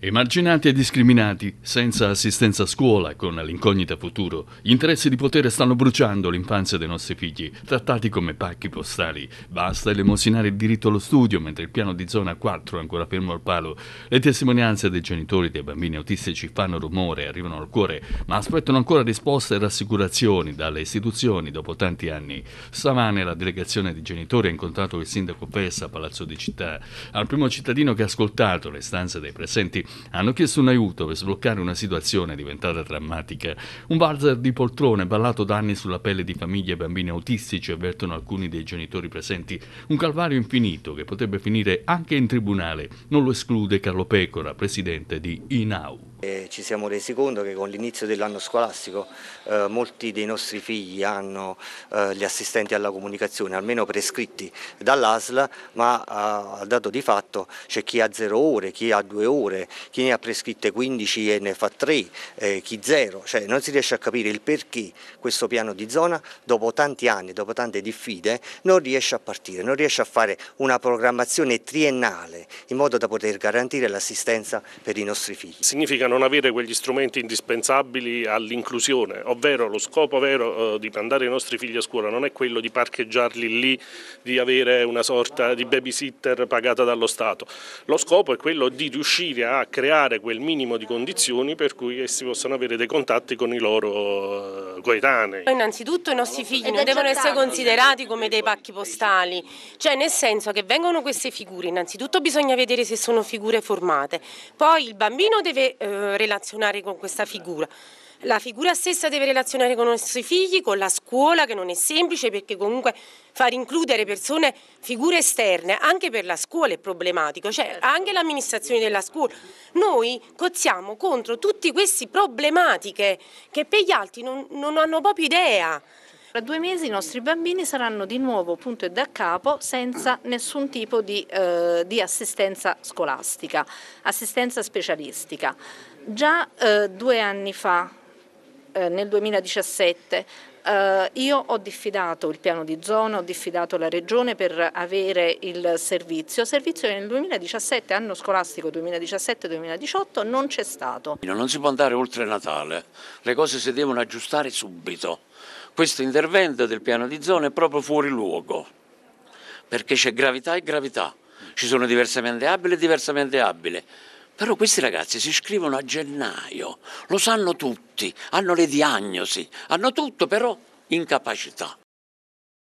Emarginati e discriminati, senza assistenza a scuola, con l'incognita futuro, gli interessi di potere stanno bruciando l'infanzia dei nostri figli, trattati come pacchi postali. Basta elemosinare il diritto allo studio, mentre il piano di zona 4 è ancora fermo al palo. Le testimonianze dei genitori dei bambini autistici fanno rumore, arrivano al cuore, ma aspettano ancora risposte e rassicurazioni dalle istituzioni dopo tanti anni. Stamane la delegazione di genitori ha incontrato il sindaco Pessa a Palazzo di Città. Al primo cittadino che ha ascoltato le stanze dei presenti, hanno chiesto un aiuto per sbloccare una situazione diventata drammatica. Un valzer di poltrone ballato da anni sulla pelle di famiglie e bambini autistici, avvertono alcuni dei genitori presenti. Un calvario infinito che potrebbe finire anche in tribunale. Non lo esclude Carlo Pecora, presidente di INAU. E ci siamo resi conto che con l'inizio dell'anno scolastico eh, molti dei nostri figli hanno eh, gli assistenti alla comunicazione, almeno prescritti dall'ASL, ma eh, a, dato di fatto c'è chi ha zero ore, chi ha due ore, chi ne ha prescritte 15 e ne fa 3, eh, chi zero, cioè non si riesce a capire il perché questo piano di zona dopo tanti anni, dopo tante diffide, non riesce a partire, non riesce a fare una programmazione triennale in modo da poter garantire l'assistenza per i nostri figli. Significa non avere quegli strumenti indispensabili all'inclusione, ovvero lo scopo vero eh, di mandare i nostri figli a scuola non è quello di parcheggiarli lì, di avere una sorta di babysitter pagata dallo Stato, lo scopo è quello di riuscire a creare quel minimo di condizioni per cui essi possano avere dei contatti con i loro eh, coetanei. Innanzitutto i nostri figli non devono essere considerati come dei pacchi postali, cioè nel senso che vengono queste figure, innanzitutto bisogna vedere se sono figure formate, poi il bambino deve eh, relazionare con questa figura la figura stessa deve relazionare con i nostri figli, con la scuola che non è semplice perché comunque far includere persone, figure esterne anche per la scuola è problematico, cioè certo. anche l'amministrazione della scuola. Noi cozziamo contro tutte queste problematiche che per gli altri non, non hanno proprio idea. Tra due mesi i nostri bambini saranno di nuovo punto e da capo senza nessun tipo di, eh, di assistenza scolastica, assistenza specialistica. Già eh, due anni fa eh, nel 2017 eh, io ho diffidato il piano di zona, ho diffidato la regione per avere il servizio, servizio che nel 2017, anno scolastico 2017-2018, non c'è stato. Non si può andare oltre Natale, le cose si devono aggiustare subito. Questo intervento del piano di zona è proprio fuori luogo, perché c'è gravità e gravità, ci sono diversamente abili e diversamente abili. Però questi ragazzi si iscrivono a gennaio, lo sanno tutti, hanno le diagnosi, hanno tutto, però incapacità.